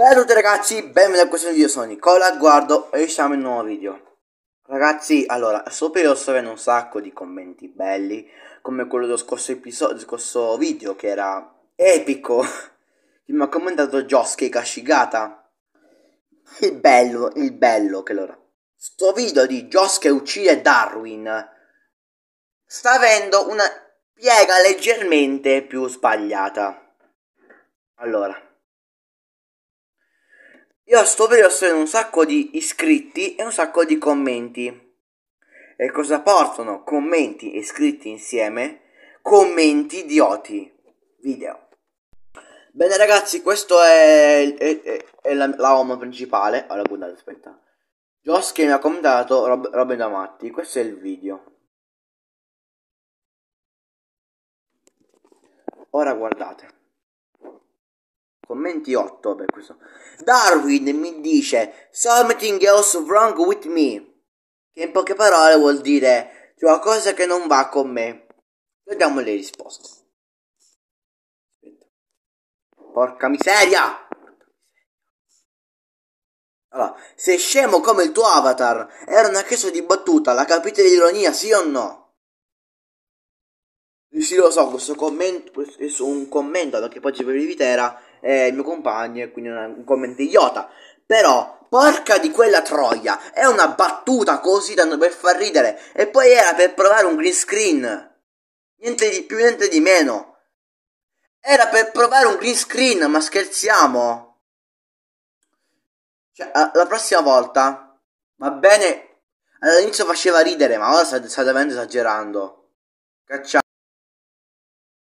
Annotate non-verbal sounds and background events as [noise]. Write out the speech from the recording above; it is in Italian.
Bella a tutti ragazzi, benvenuti a questo video, sono Nicola Guardo e siamo in un nuovo video Ragazzi, allora, sto periodo sto avendo un sacco di commenti belli Come quello dello scorso episodio, scorso video che era epico [laughs] mi ha commentato Josuke Kashigata Il bello, il bello che allora Sto video di Josuke uccide Darwin Sta avendo una piega leggermente più sbagliata Allora io a sto video ho un sacco di iscritti e un sacco di commenti. E cosa portano commenti e iscritti insieme? Commenti idioti. Video. Bene ragazzi, questo è, è, è, è la, la home principale. la guardate, aspetta. Josh che mi ha commentato Rob, Robin da Matti. Questo è il video. Ora guardate. Commenti 8 per questo. Darwin mi dice Something else wrong with me. Che in poche parole vuol dire c'è qualcosa che non va con me. Vediamo le risposte. Porca miseria! Allora, sei scemo come il tuo avatar. Era una chiesa di battuta, la capite l'ironia, sì o no? sì, lo so, questo commento, questo, un commento, perché poi ci per Vitera, è il mio compagno, e quindi un commento idiota. Però, porca di quella troia, è una battuta così tanto per far ridere, e poi era per provare un green screen. Niente di più, niente di meno. Era per provare un green screen, ma scherziamo. Cioè, la prossima volta, va bene, all'inizio faceva ridere, ma ora sta, davvero esagerando. Cacciato.